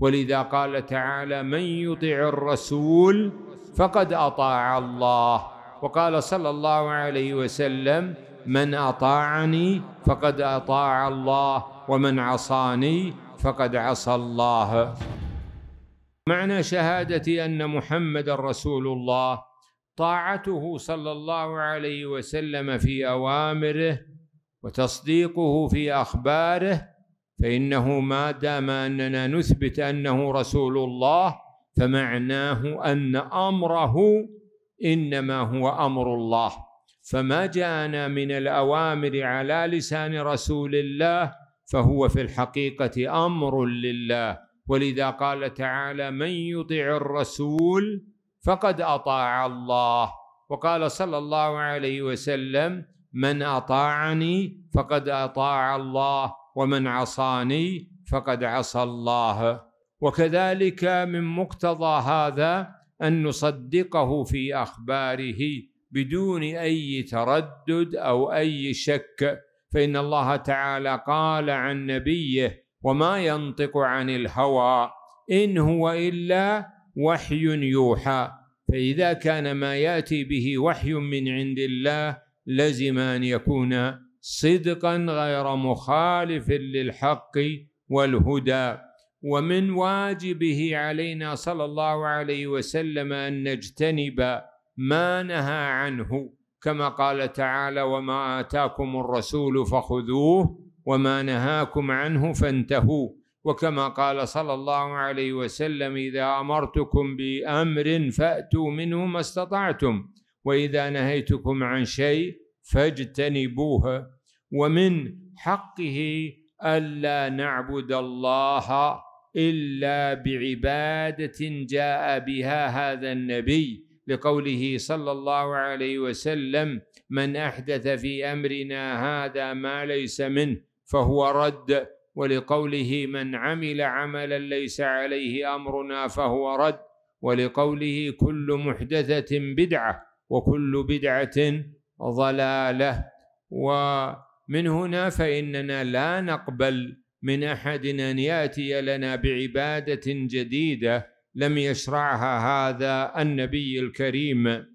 ولذا قال تعالى من يطع الرسول فقد اطاع الله وقال صلى الله عليه وسلم من اطاعني فقد اطاع الله ومن عصاني فقد عصى الله معنى شهادتي ان محمد رسول الله طاعته صلى الله عليه وسلم في اوامره وتصديقه في اخباره فإنه ما دام أننا نثبت أنه رسول الله فمعناه أن أمره إنما هو أمر الله فما جاءنا من الأوامر على لسان رسول الله فهو في الحقيقة أمر لله ولذا قال تعالى من يطع الرسول فقد أطاع الله وقال صلى الله عليه وسلم من أطاعني فقد أطاع الله ومن عصاني فقد عصى الله وكذلك من مقتضى هذا ان نصدقه في اخباره بدون اي تردد او اي شك فان الله تعالى قال عن نبيه وما ينطق عن الهوى ان هو الا وحي يوحى فاذا كان ما ياتي به وحي من عند الله لزم ان يكون صدقا غير مخالف للحق والهدى ومن واجبه علينا صلى الله عليه وسلم ان نجتنب ما نهى عنه كما قال تعالى وما اتاكم الرسول فخذوه وما نهاكم عنه فانتهوا وكما قال صلى الله عليه وسلم اذا امرتكم بامر فاتوا منه ما استطعتم واذا نهيتكم عن شيء فاجتنبوها ومن حقه الا نعبد الله الا بعباده جاء بها هذا النبي لقوله صلى الله عليه وسلم من احدث في امرنا هذا ما ليس منه فهو رد ولقوله من عمل عملا ليس عليه امرنا فهو رد ولقوله كل محدثه بدعه وكل بدعه ضلاله ومن هنا فإننا لا نقبل من أحد أن يأتي لنا بعبادة جديدة لم يشرعها هذا النبي الكريم